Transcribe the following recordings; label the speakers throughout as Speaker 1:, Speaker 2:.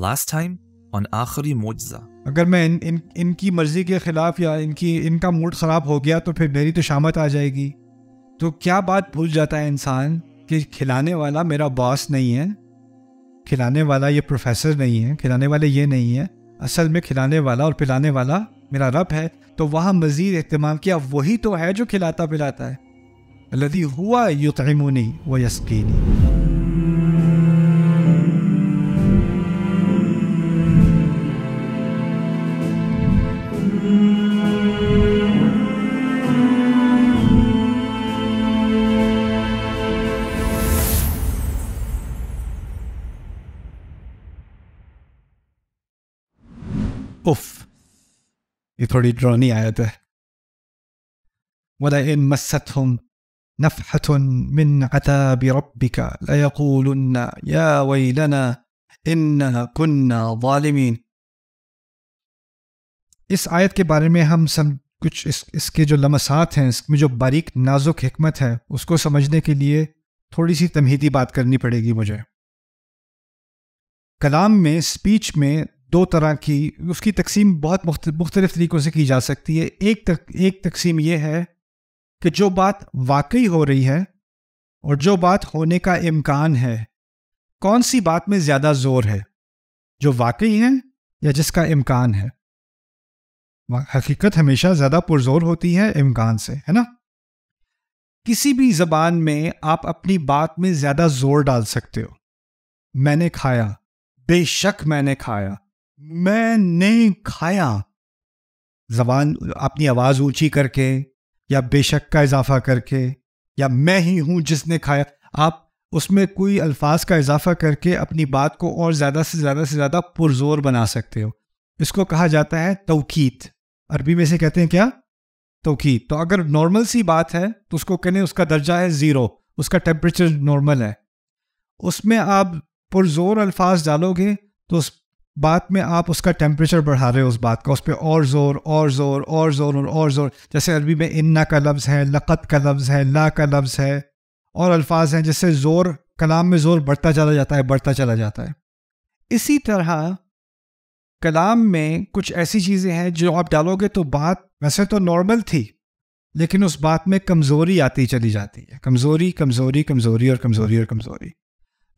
Speaker 1: Last time on आखिरी मोजा अगर मैं इन, इन इनकी मर्जी के खिलाफ या इनकी इनका मूड खराब हो गया तो फिर मेरी तो शामत आ जाएगी तो क्या बात भूल जाता है इंसान कि खिलाने वाला मेरा बॉस नहीं है खिलाने वाला ये प्रोफेसर नहीं है खिलाने वाले ये नहीं है असल में खिलाने वाला और पिलाने वाला मेरा रब है तो वहाँ मज़ीद अहतमाम किया वही तो है जो खिलाता पिलाता है लदी हुआ युतमूनी व नहीं उफ ये थोड़ी ड्रोनी आयत है ولئن مستهم نفحة من عذاب ربك ليقولن يا ويلنا إنا كنا ظالمين इस आयत के बारे में हम सम कुछ इस इसके जो लमसात हैं इसमें जो बारीक नाजुक हमत है उसको समझने के लिए थोड़ी सी तमहीदी बात करनी पड़ेगी मुझे कलाम में स्पीच में दो तरह की उसकी तकसीम बहुत मुख्तलिफ तरीक़ों से की जा सकती है एक तक एक तकसीम यह है कि जो बात वाकई हो रही है और जो बात होने का इम्कान है कौन सी बात में ज़्यादा ज़ोर है जो वाकई है या जिसका इम्कान है हकीकत हमेशा ज़्यादा पुरजोर होती है इम्कान से है ना किसी भी ज़बान में आप अपनी बात में ज़्यादा ज़ोर डाल सकते हो मैंने खाया बेशक मैंने खाया मैंने खाया जबान अपनी आवाज़ ऊंची करके या बेशक का इजाफा करके या मैं ही हूं जिसने खाया आप उसमें कोई अल्फाज का इजाफा करके अपनी बात को और ज़्यादा से ज़्यादा से ज़्यादा पुरजोर बना सकते हो इसको कहा जाता है तोकीत अरबी में से कहते हैं क्या तोकीत तो अगर नॉर्मल सी बात है तो उसको कहने उसका दर्जा है ज़ीरो उसका टेम्परेचर नॉर्मल है उसमें आप पुरजोर अल्फाज डालोगे तो उस बाद में आप उसका टेम्परेचर बढ़ा रहे हो उस बात का उस पर और ज़ोर और ज़ोर और ज़ोर और और ज़ोर जैसे अरबी में इन्ना का लफ्ज़ है लक़त का लफ्ज़ है ला का लफ्ज़ है और अल्फाज हैं जिससे ज़ोर कलाम में ज़ोर बढ़ता चला जाता है बढ़ता चला जाता है इसी तरह कलाम में कुछ ऐसी चीज़ें हैं जो आप डालोगे तो बात वैसे तो नॉर्मल थी लेकिन उस बात में कमज़ोरी आती चली जाती है कमज़ोरी कमज़ोरी कमज़ोरी और कमज़ोरी और कमज़ोरी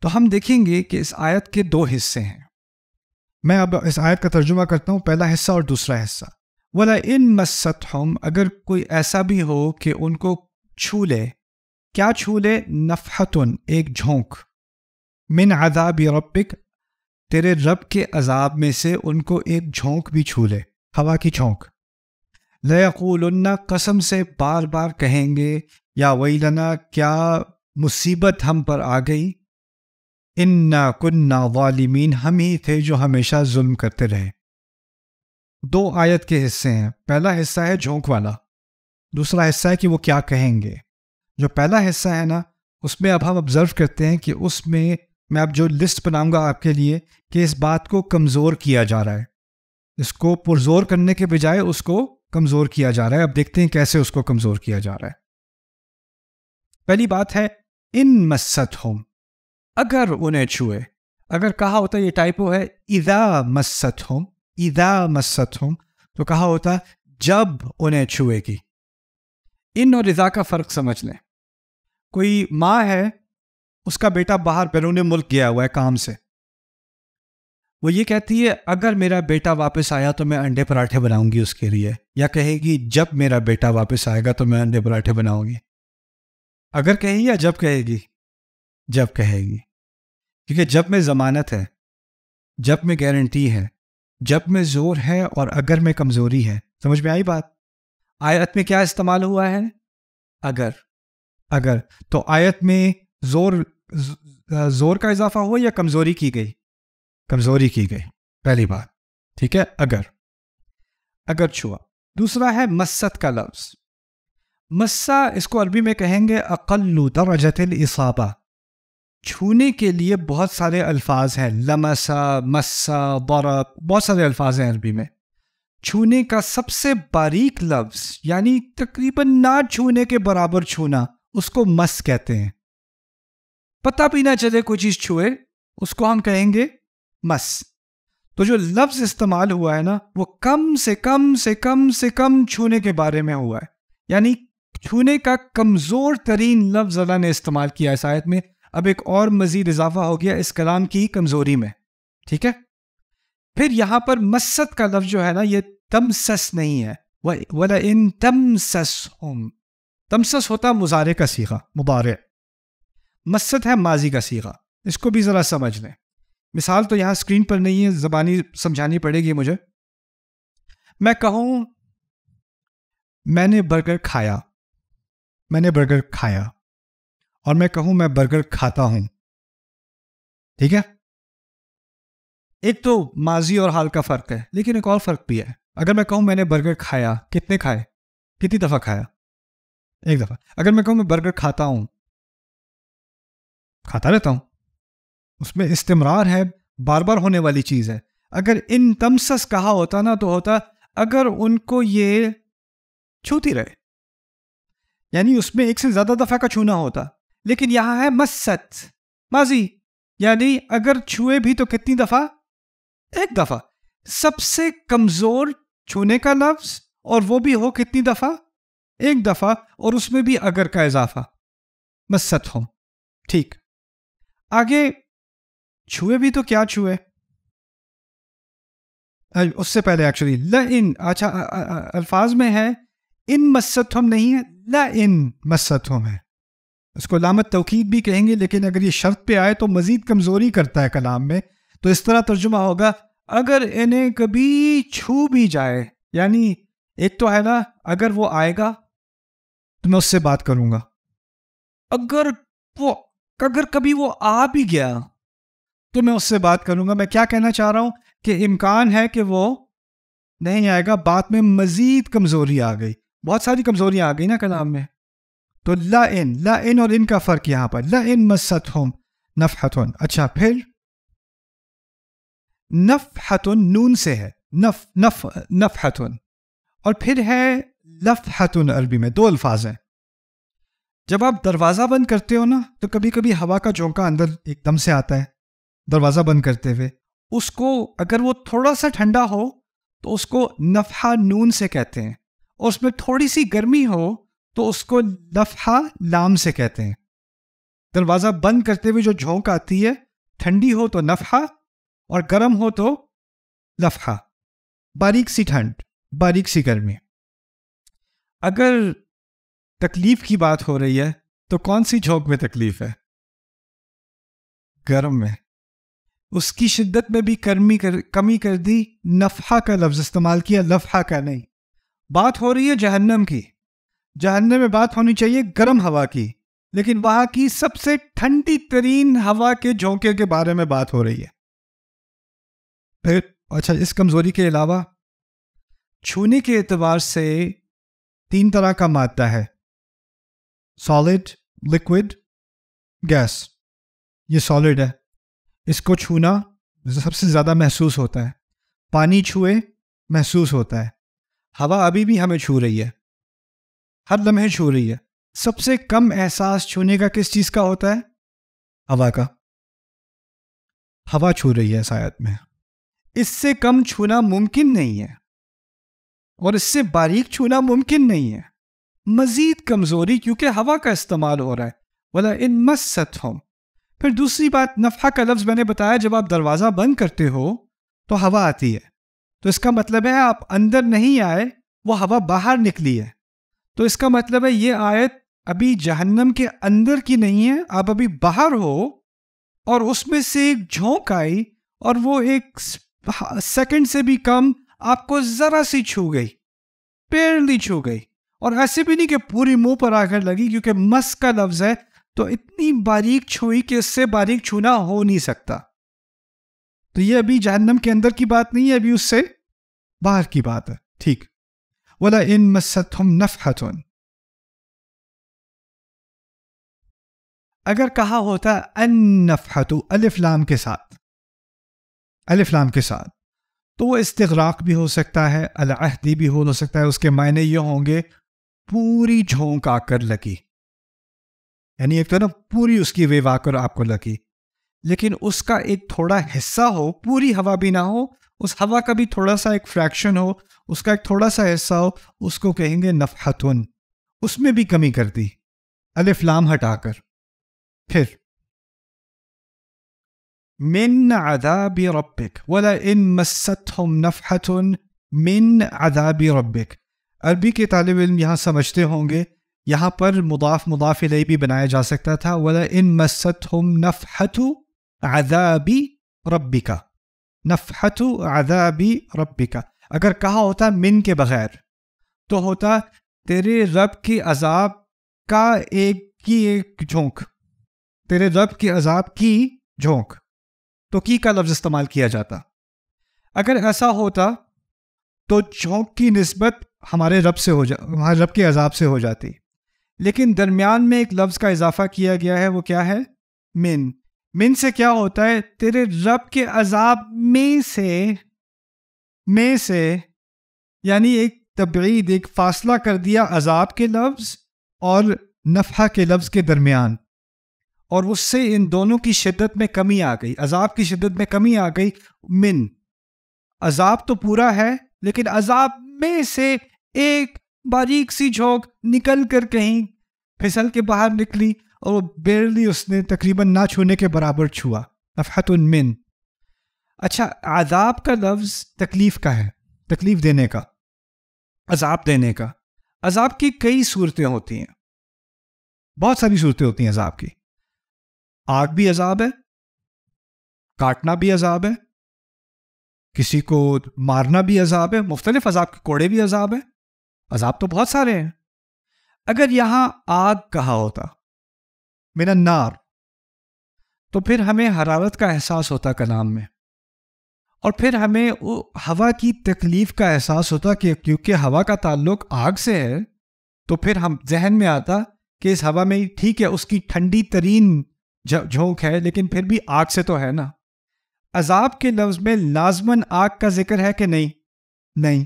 Speaker 1: तो हम देखेंगे कि इस आयत के दो हिस्से हैं मैं अब इस आयत का तर्जुमा करता हूँ पहला हिस्सा और दूसरा हिस्सा वाला इन मस्त हम अगर कोई ऐसा भी हो कि उनको छू ले क्या छू ले नफहतन एक झोंक मिन आदाब रबिक तेरे रब के अजाब में से उनको एक झोंक भी छू ले हवा की झोंक लयकूलन्ना कसम से बार बार कहेंगे या वही लना क्या मुसीबत हम पर आ गई इन्ना कुन्ना ालिमीन हम ही थे जो हमेशा जुल्म करते रहे दो आयत के हिस्से हैं पहला हिस्सा है झोंक वाला दूसरा हिस्सा है कि वो क्या कहेंगे जो पहला हिस्सा है ना उसमें अब हम ऑब्ज़र्व करते हैं कि उसमें मैं अब जो लिस्ट बनाऊंगा आपके लिए कि इस बात को कमज़ोर किया जा रहा है इसको पुरजोर करने के बजाय उसको कमज़ोर किया जा रहा है अब देखते हैं कैसे उसको कमज़ोर किया जा रहा है पहली बात है इन मस्सत होम अगर उन्हें छुए अगर कहा होता ये टाइपो है इदा मस्सत होम इदा मस्सत होम तो कहा होता जब उन्हें छुएगी इन और इज़ा का फ़र्क समझ लें कोई माँ है उसका बेटा बाहर बैरून मुल्क गया हुआ है काम से वो ये कहती है अगर मेरा बेटा वापस आया तो मैं अंडे पराठे बनाऊंगी उसके लिए या कहेगी जब मेरा बेटा वापस आएगा तो मैं अंडे पराठे बनाऊंगी अगर कहेगी या जब कहेगी जब कहेगी क्योंकि जब में ज़मानत है जब में गारंटी है जब में ज़ोर है और अगर में कमज़ोरी है समझ में आई बात आयत में क्या इस्तेमाल हुआ है अगर अगर तो आयत में ज़ोर ज़ोर का इजाफा हुआ या कमज़ोरी की गई कमज़ोरी की गई पहली बात ठीक है अगर अगर छुआ दूसरा है मस्सत का लफ्ज़ मस्सा इसको अरबी में कहेंगे अकल्लू दरजत इसाबा छूने के लिए बहुत सारे अल्फाज हैं लमसा मस्सा बरब बहुत सारे अल्फाज हैं अरबी में छूने का सबसे बारीक लफ्ज यानी तकरीबन ना छूने के बराबर छूना उसको मस कहते हैं पता भी ना चले कोई चीज़ छुए उसको हम कहेंगे मस तो जो लफ्ज इस्तेमाल हुआ है ना वो कम से कम से कम से कम छूने के बारे में हुआ है यानी छूने का कमज़ोर तरीन लफ्ज़ अल्लाह ने इस्तेमाल किया इस आयत में अब एक और मजीद इजाफा हो गया इस कलाम की कमज़ोरी में ठीक है फिर यहां पर मस्सत का लफ्ज़ जो है ना ये तमसस नहीं है वला इन तमसस हम तमसस होता मुजारे का सीखा मुबारे मस्सत है माजी का सीखा इसको भी ज़रा समझ लें मिसाल तो यहां स्क्रीन पर नहीं है ज़बानी समझानी पड़ेगी मुझे मैं कहूँ मैंने बर्गर खाया मैंने बर्गर खाया और मैं कहूं मैं बर्गर खाता हूं ठीक है एक तो माजी और हाल का फर्क है लेकिन एक और फर्क भी है अगर मैं कहूं मैंने बर्गर खाया कितने खाए कितनी दफा खाया एक दफा अगर मैं कहूं मैं बर्गर खाता हूं खाता रहता हूं उसमें इस्तेमरार है बार बार होने वाली चीज है अगर इन तमसस कहा होता ना तो होता अगर उनको ये छूती रहे यानी उसमें एक से ज्यादा दफा का छूना होता लेकिन यहां है मस्सत माजी यानी अगर छुए भी तो कितनी दफा एक दफा सबसे कमजोर छूने का लफ्ज और वो भी हो कितनी दफा एक दफा और उसमें भी अगर का इजाफा मस्सत हो ठीक आगे छुए भी तो क्या छुए उससे पहले एक्चुअली ल इन अच्छा अल्फाज में है इन मस्सत हम नहीं है ल इन मस्सत हम है उसको लामत तोकीद भी कहेंगे लेकिन अगर ये शर्त पे आए तो मज़ीद कमज़ोरी करता है कलाम में तो इस तरह तर्जुमा होगा अगर इन्हें कभी छू भी जाए यानी एक तो है ना अगर वो आएगा तो मैं उससे बात करूँगा अगर वो अगर कभी वो आ भी गया तो मैं उससे बात करूँगा मैं क्या कहना चाह रहा हूँ कि इम्कान है कि वो नहीं आएगा बात में मज़ीद कमज़ोरी आ गई बहुत सारी कमज़ोरियाँ आ गई ना कलाम में तो ला इन ला इन और इनका फ़र्क यहां पर ला इन मसत हम नफ़हतन अच्छा फिर नफ़हतन नून से है नफ नफ नफ़हतन और फिर है लफ़हतन अरबी में दो अल्फाज हैं जब आप दरवाज़ा बंद करते हो ना तो कभी कभी हवा का झोंका अंदर एकदम से आता है दरवाज़ा बंद करते हुए उसको अगर वो थोड़ा सा ठंडा हो तो उसको नफहा नून से कहते हैं और उसमें थोड़ी सी गर्मी हो तो उसको लफहा लाम से कहते हैं दरवाज़ा बंद करते हुए जो झोंक आती है ठंडी हो तो नफहा और गर्म हो तो लफहा बारीक सी ठंड बारीक सी गर्मी अगर तकलीफ की बात हो रही है तो कौन सी झोंक में तकलीफ है गर्म में उसकी शिद्दत में भी कर्मी कर कमी कर दी नफहा का लफ्ज़ इस्तेमाल किया लफहा का नहीं बात हो रही है जहन्नम की जानने में बात होनी चाहिए गर्म हवा की लेकिन वहाँ की सबसे ठंडी तरीन हवा के झोंके के बारे में बात हो रही है फिर अच्छा इस कमज़ोरी के अलावा छूने के एतबार से तीन तरह का मादा है सॉलिड लिक्विड गैस ये सॉलिड है इसको छूना सबसे ज़्यादा महसूस होता है पानी छुए महसूस होता है हवा अभी भी हमें छू रही है हर लम्हे छू रही है सबसे कम एहसास छूने का किस चीज़ का होता है हवा का हवा छू रही है शायद में इससे कम छूना मुमकिन नहीं है और इससे बारीक छूना मुमकिन नहीं है मज़ीद कमज़ोरी क्योंकि हवा का इस्तेमाल हो रहा है वाला इन मस्त हम फिर दूसरी बात नफ़ा का लफ्ज़ मैंने बताया जब आप दरवाज़ा बंद करते हो तो हवा आती है तो इसका मतलब है आप अंदर नहीं आए वो हवा बाहर निकली है तो इसका मतलब है ये आयत अभी जहन्नम के अंदर की नहीं है आप अभी बाहर हो और उसमें से एक झोंक आई और वो एक सेकंड से भी कम आपको ज़रा सी छू गई पेरली छू गई और ऐसे भी नहीं कि पूरी मुंह पर आकर लगी क्योंकि मस का लफ्ज़ है तो इतनी बारीक छुई कि इससे बारीक छूना हो नहीं सकता तो ये अभी जहन्नम के अंदर की बात नहीं है अभी उससे बाहर की बात है ठीक ولئن مستهم नफ़हतुन अगर कहा होता अन नफ़हतु अलिफ्लाम के साथ अलिफ्लाम के साथ तो वो इस्तराक भी हो सकता है अलहदी भी हो सकता है उसके मायने ये होंगे पूरी झोंक आकर लगी यानी एक तो ना पूरी उसकी वेव आकर आपको लगी लेकिन उसका एक थोड़ा हिस्सा हो पूरी हवा भी ना हो उस हवा का भी थोड़ा सा एक फ्रैक्शन हो उसका एक थोड़ा सा हिस्सा हो उसको कहेंगे नफहतुन उसमें भी कमी कर दी अलिफ हटाकर फिर मिन अदाब रबिक वला इन मसतहम नफहतुन मिन अदाब रबिक अरबी के तालब इम यहाँ समझते होंगे यहाँ पर मुदाफ मुदाफ लई भी बनाया जा सकता था वला इन मसत हम नफ़हतु अदाबी रब्बिका नफहतु आदाबी रबिका अगर कहा होता मिन के बगैर तो होता तेरे रब की अजाब का एक की एक झोंक तेरे रब की अजाब की झोंक तो की का लफ्ज़ इस्तेमाल किया जाता अगर ऐसा होता तो झोंक की नस्बत हमारे रब से हो जा हमारे रब के अजाब से हो जाती लेकिन दरमियान में एक लफ्ज़ का इजाफा किया गया है वो क्या है मिन मिन से क्या होता है तेरे रब के अजाब में से में से यानी एक तबीद एक फासला कर दिया अजाब के लफ्ज़ और नफ़ा के लफ्ज़ के दरमियान और उससे इन दोनों की शिद्दत में कमी आ गई अजाब की शिद्दत में कमी आ गई मिन अजाब तो पूरा है लेकिन अजाब में से एक बारीक सी झोंक निकल कर कहीं फिसल के बाहर निकली और वो बेरली उसने तकरीबन ना छूने के बराबर छुआ नफ़हत उनमिन अच्छा आज़ाब का लफ्ज़ तकलीफ़ का है तकलीफ़ देने का अजाब देने का अजाब की कई सूरतें होती हैं बहुत सारी सूरतें होती हैं अजाब की आग भी अजाब है काटना भी अजाब है किसी को मारना भी अजाब है मुख्तलिफ अजाब के कोड़े भी अजाब है अजाब तो बहुत सारे हैं अगर यहाँ आग कहा होता मेरा नार तो फिर हमें हरारत का एहसास होता कलाम में और फिर हमें वो हवा की तकलीफ का एहसास होता कि क्योंकि हवा का ताल्लुक आग से है तो फिर हम जहन में आता कि इस हवा में ठीक है उसकी ठंडी तरीन झोंक है लेकिन फिर भी आग से तो है ना अजाब के लफ्ज़ में लाजमन आग का जिक्र है कि नहीं नहीं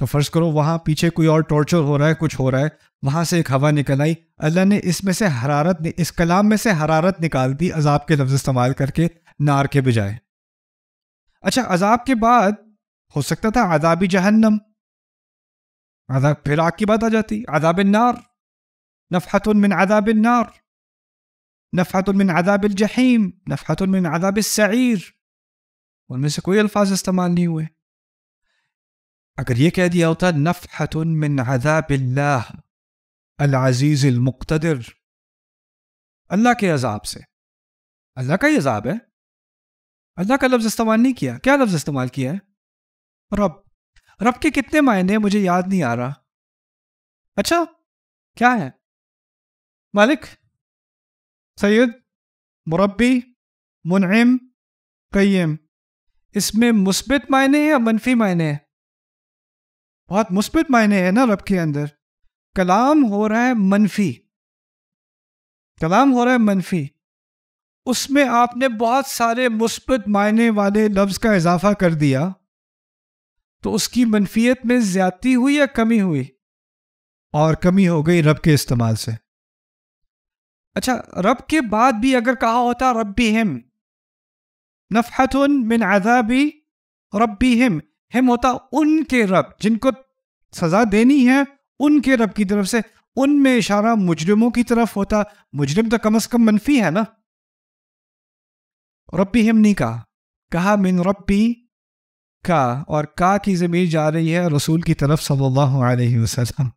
Speaker 1: तो फर्ज करो वहाँ पीछे कोई और टॉर्चर हो रहा है कुछ हो रहा है वहाँ से एक हवा निकल आई अल्लाह ने इसमें से हरारत इस कलाम में से हरारत निकाल दी अजाब के लफ्ज़ इस्तेमाल करके नार के बजाय अच्छा अजाब के बाद हो सकता था आदाबी जहन्नम आदाब फिर आग की बात आ जाती आदाब नार नफ़हत मिन आदाब नार नफ़हत मिन आदाब जहीम नफ़हत आदाब सईर उनमें से कोई अल्फाज इस्तेमाल नहीं हुए اگر یہ کہہ دیا ہوتا نفحت من عذاب اللہ العزیز المقتدر اللہ کے عذاب سے اللہ کا ہی عذاب ہے ايه؟ اللہ کا لفظ استعمال نہیں کیا کیا لفظ استعمال کیا ہے رب رب کے کتنے معنی مجھے یاد نہیں آ رہا اچھا کیا ہے مالک سید مربی منعم قیم اس میں مثبت معنی ہے یا منفی معنی ہے बहुत मुस्बित मायने है ना रब के अंदर कलाम हो रहा है मनफी कलाम हो रहा है मनफी उसमें आपने बहुत सारे मुस्बित मायने वाले लफ्ज़ का इजाफा कर दिया तो उसकी मनफियत में ज़्यादती हुई या कमी हुई और कमी हो गई रब के इस्तेमाल से अच्छा रब के बाद भी अगर कहा होता रब्बी हिम नफ़हतुन मिन आज़ाबी रब्बी हिम हिम होता उनके रब जिनको सजा देनी है उनके रब की तरफ से उनमें इशारा मुजरमों की तरफ होता मुजरम तो कम अज कम मनफी है ना रब्बी हिम नहीं कहा कहा मिन रब्बी का और का की ज़मीर जा रही है रसूल की तरफ सल्लल्लाहु अलैहि वसल्लम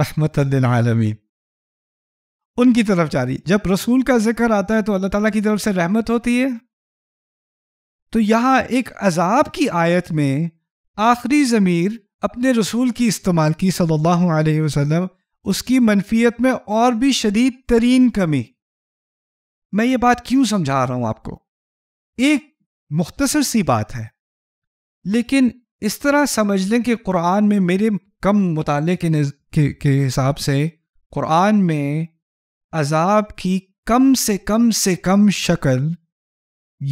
Speaker 1: रहमत आलमी उनकी तरफ जा रही जब रसूल का जिक्र आता है तो अल्लाह ताला की तरफ से रहमत होती है तो यहां एक अजाब की आयत में आखिरी ज़मीर अपने रसूल की इस्तेमाल की सल्लल्लाहु अलैहि वसल्लम उसकी मनफियत में और भी शदीद तरीन कमी मैं ये बात क्यों समझा रहा हूँ आपको एक मुख्तसर सी बात है लेकिन इस तरह समझ लें कि कुरान में मेरे कम मुताले के के, के हिसाब से कुरान में अजाब की कम से कम से कम शक्ल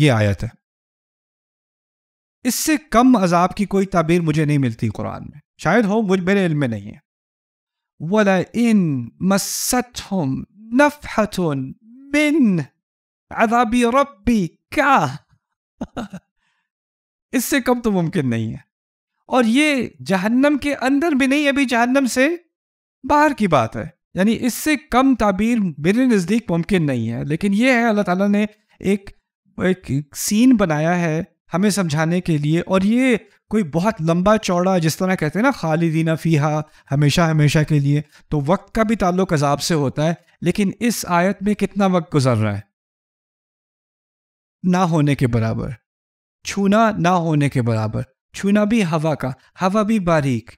Speaker 1: ये आयत है इससे कम अजाब की कोई ताबीर मुझे नहीं मिलती कुरान में शायद हो मुझ मेरे इल्म में नहीं है वला रबी इससे कम तो मुमकिन नहीं है और ये जहन्नम के अंदर भी नहीं अभी जहन्नम से बाहर की बात है यानी इससे कम ताबीर मेरे नज़दीक मुमकिन नहीं है लेकिन ये है अल्लाह ताला ने एक एक सीन बनाया है हमें समझाने के लिए और ये कोई बहुत लंबा चौड़ा जिस तरह कहते हैं ना खालिदीना फ़ीहा हमेशा हमेशा के लिए तो वक्त का भी ताल्लुक अजाब से होता है लेकिन इस आयत में कितना वक्त गुजर रहा है ना होने के बराबर छूना ना होने के बराबर छूना भी हवा का हवा भी बारीक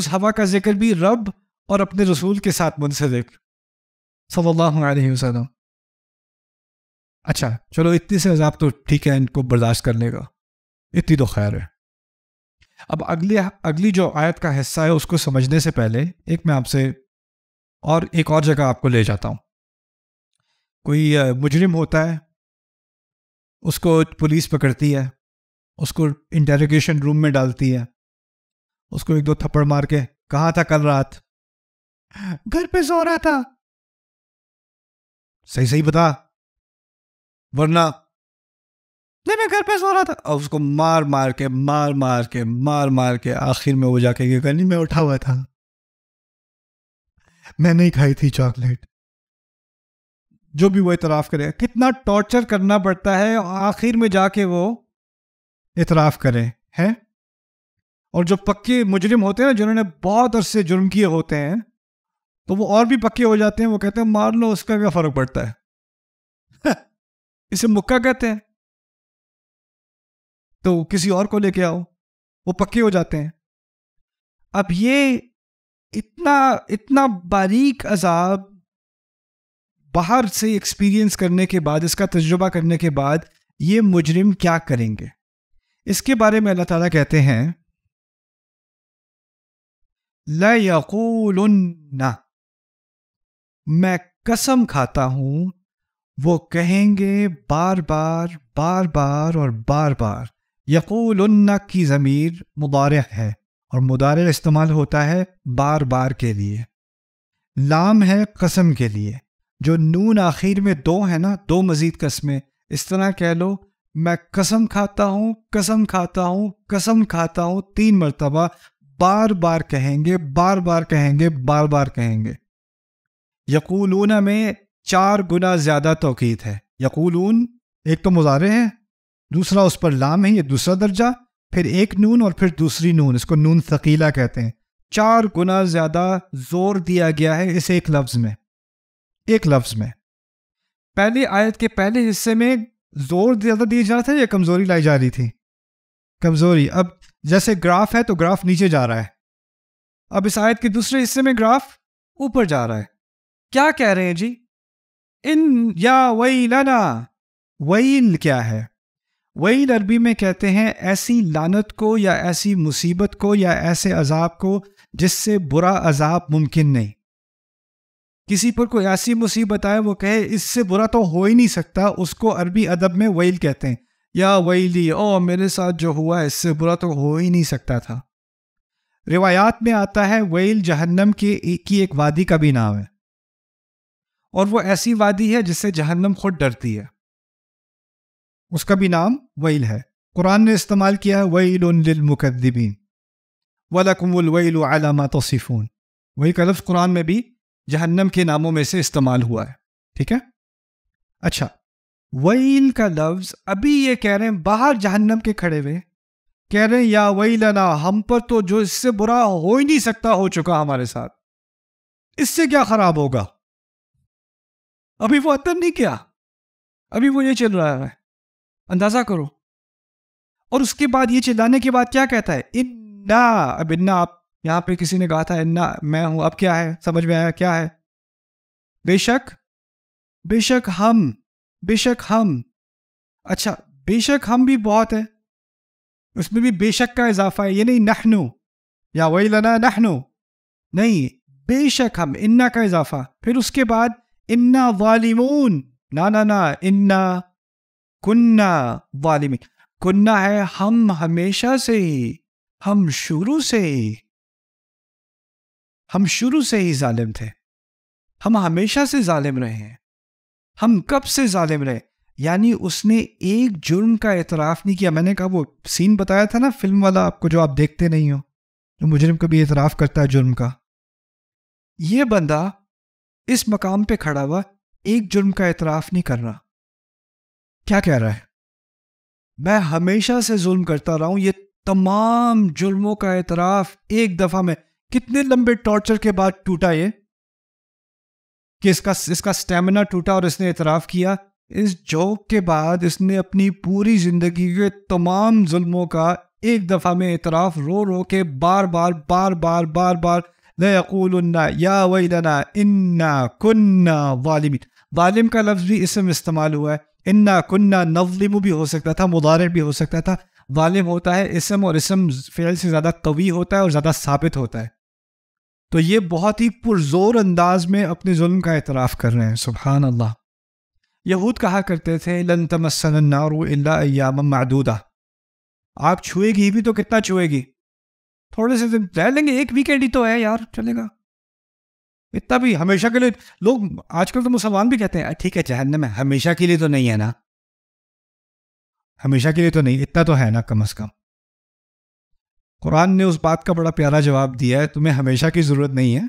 Speaker 1: उस हवा का जिक्र भी रब और अपने रसूल के साथ मुंसलिक सल्लल्लाहु अलैहि वसल्लम अच्छा चलो इतनी से अजाब तो ठीक है इनको बर्दाश्त करने का इतनी तो खैर है अब अगले अगली जो आयत का हिस्सा है उसको समझने से पहले एक मैं आपसे और एक और जगह आपको ले जाता हूँ कोई मुजरिम होता है उसको पुलिस पकड़ती है उसको इंटेरोगेशन रूम में डालती है उसको एक दो थप्पड़ मार के कहाँ था कल रात घर पे सो रहा था सही सही बता वरना नहीं मैं घर पे सो रहा था और उसको मार मार के मार मार के मार मार के आखिर में वो जाके क्या नहीं मैं उठा हुआ था मैं नहीं खाई थी चॉकलेट जो भी वो इतराफ़ करे कितना टॉर्चर करना पड़ता है आखिर में जाके वो इतराफ़ करे हैं और जो पक्के मुजरिम होते हैं ना जिन्होंने बहुत अरसे जुर्म किए होते हैं तो वो और भी पक्के हो जाते हैं वो कहते हैं मार लो उसका क्या फ़र्क पड़ता है इसे मुक्का कहते हैं तो किसी और को लेके आओ वो पक्के हो जाते हैं अब ये इतना इतना बारीक अजाब बाहर से एक्सपीरियंस करने के बाद इसका तजुर्बा करने के बाद ये मुजरिम क्या करेंगे इसके बारे में अल्लाह ताला कहते हैं लयकूलना मैं कसम खाता हूं वो कहेंगे बार बार बार बार और बार बार यकूल की ज़मीर मुबारक है और मुदार इस्तेमाल होता है बार बार के लिए लाम है कसम के लिए जो नून आखिर में दो है ना दो मज़ीद कसमें इस तरह कह लो मैं कसम खाता हूँ कसम खाता हूँ कसम खाता हूँ तीन मरतबा बार बार कहेंगे बार बार कहेंगे बार बार कहेंगे यकूलूना में चार गुना ज़्यादा तोक़ीत है यकूलून एक तो मुजारे है दूसरा उस पर लाम है ये दूसरा दर्जा फिर एक नून और फिर दूसरी नून इसको नून थकीला कहते हैं चार गुना ज़्यादा ज़ोर दिया गया है इस एक लफ्ज़ में एक लफ्ज़ में पहली आयत के पहले हिस्से में ज़ोर ज़्यादा दिया जा रहा था या कमज़ोरी लाई जा रही थी कमज़ोरी अब जैसे ग्राफ है तो ग्राफ नीचे जा रहा है अब इस आयत के दूसरे हिस्से में ग्राफ ऊपर जा रहा है क्या कह रहे हैं जी इन या वही लाना वईल क्या है वईल अरबी में कहते हैं ऐसी लानत को या ऐसी मुसीबत को या ऐसे अजाब को जिससे बुरा अजाब मुमकिन नहीं किसी पर कोई ऐसी मुसीबत आए वो कहे इससे बुरा तो हो ही नहीं सकता उसको अरबी अदब में वईल कहते हैं या वैली ओ मेरे साथ जो हुआ इससे बुरा तो हो ही नहीं सकता था रिवायात में आता है वैल जहन्नम के की एक वादी का भी नाम है और वो ऐसी वादी है जिससे जहन्नम खुद डरती है उसका भी नाम वईल है कुरान ने इस्तेमाल किया है वईल मुकदबीन वलकमुल वईल अलामा तोसीफ़ून वही का लफ्ज़ कुरान में भी जहन्नम के नामों में से इस्तेमाल हुआ है ठीक है अच्छा वईल का लफ्ज़ अभी ये कह रहे हैं बाहर जहन्नम के खड़े हुए कह रहे हैं या वही लना हम पर तो जो इससे बुरा हो ही नहीं सकता हो चुका हमारे साथ इससे क्या ख़राब होगा अभी वो खत्म नहीं किया अभी वो ये चल रहा है अंदाजा करो और उसके बाद ये चिल्लाने के बाद क्या कहता है इन्ना अब इन्ना आप यहां पे किसी ने कहा था इन्ना मैं हूं अब क्या है समझ में आया क्या है बेशक बेशक हम बेशक हम अच्छा बेशक हम भी बहुत है उसमें भी बेशक का इजाफा है ये नहीं नहनो या वही लना नहनो नहीं बेशक हम इन्ना का इजाफा फिर उसके बाद इन्ना वालिमून ना ना ना इन्ना कुन्ना वालिमिन कुन्ना है हम हमेशा से ही हम शुरू से ही हम शुरू से ही जालिम थे हम हमेशा से जालिम रहे हैं हम कब से जालिम रहे यानी उसने एक जुर्म का एतराफ़ नहीं किया मैंने कहा वो सीन बताया था ना फिल्म वाला आपको जो आप देखते नहीं हो जो तो मुजरिम कभी एतराफ़ करता है जुर्म का ये बंदा इस मकाम पे खड़ा हुआ एक जुर्म का एतराफ़ नहीं कर रहा क्या कह रहा है मैं हमेशा से जुल्म करता रहा हूं ये तमाम जुल्मों का एतराफ एक दफा में कितने लंबे टॉर्चर के बाद टूटा ये कि इसका इसका स्टेमिना टूटा और इसने एतराफ किया इस जॉब के बाद इसने अपनी पूरी जिंदगी के तमाम जुल्मों का एक दफा में एतराफ रो रो के बार बार बार बार बार बार लयकूलना या वना इन्ना कन्ना ालिमिन वालिम का लफ्ज़ भी इसम इस्तेमाल हुआ है इन्ना कन्ना नवलिम भी हो सकता था मुदार भी हो सकता था ालिम होता है इसम और इसम फ़ेल से ज़्यादा कवी होता है और ज़्यादा साबित होता है तो ये बहुत ही पुरजोर अंदाज में अपने जुल्म का एतराफ़ कर रहे हैं सुबहान अल्लाह यहूद कहा करते थे लन तमसनारू अयाम मदूदा आप छुएगी भी तो कितना छुएगी थोड़े से दिन रह लेंगे एक वीकेंड ही तो है यार चलेगा इतना भी हमेशा के लिए लोग आजकल तो मुसलमान भी कहते हैं ठीक है जहन्नम में हमेशा के लिए तो नहीं है ना हमेशा के लिए तो नहीं इतना तो है ना कम अज कम कुरान ने उस बात का बड़ा प्यारा जवाब दिया है तुम्हें हमेशा की ज़रूरत नहीं है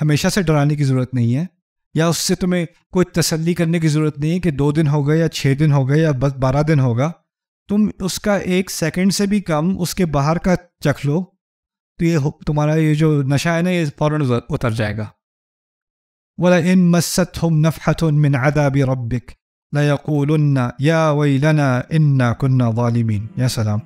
Speaker 1: हमेशा से डराने की ज़रूरत नहीं है या उससे तुम्हें कोई तसल्ली करने की ज़रूरत नहीं है कि दो दिन हो गए या छः दिन हो गए या बस बारह दिन होगा तुम उसका एक सेकंड से भी कम उसके बाहर का चख लो तो ये तुम्हारा ये जो नशा है ना ये फ़ौर उतर जाएगा वला इन मसत हम من عذاب ربك لا يقولن يا ويلنا انا كنا ظالمين يا سلام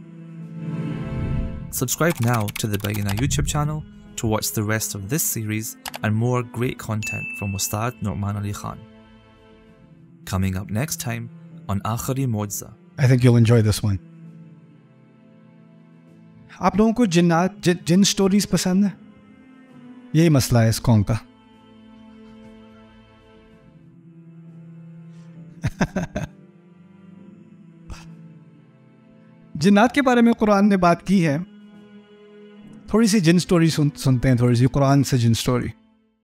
Speaker 1: Subscribe now to the Bayina YouTube channel to watch the rest of this series and more great content from Ustad Norman Ali Khan. Coming up next time on Akhari Mojza. I think you'll enjoy this one आप लोगों को जिन्नात जि, जिन stories पसंद है यही मसला है इस कॉम का जिन्नात के बारे में कुरान ने बात की है थोड़ी सी जिन स्टोरी सुन, सुनते हैं थोड़ी सी कुरान से जिन स्टोरी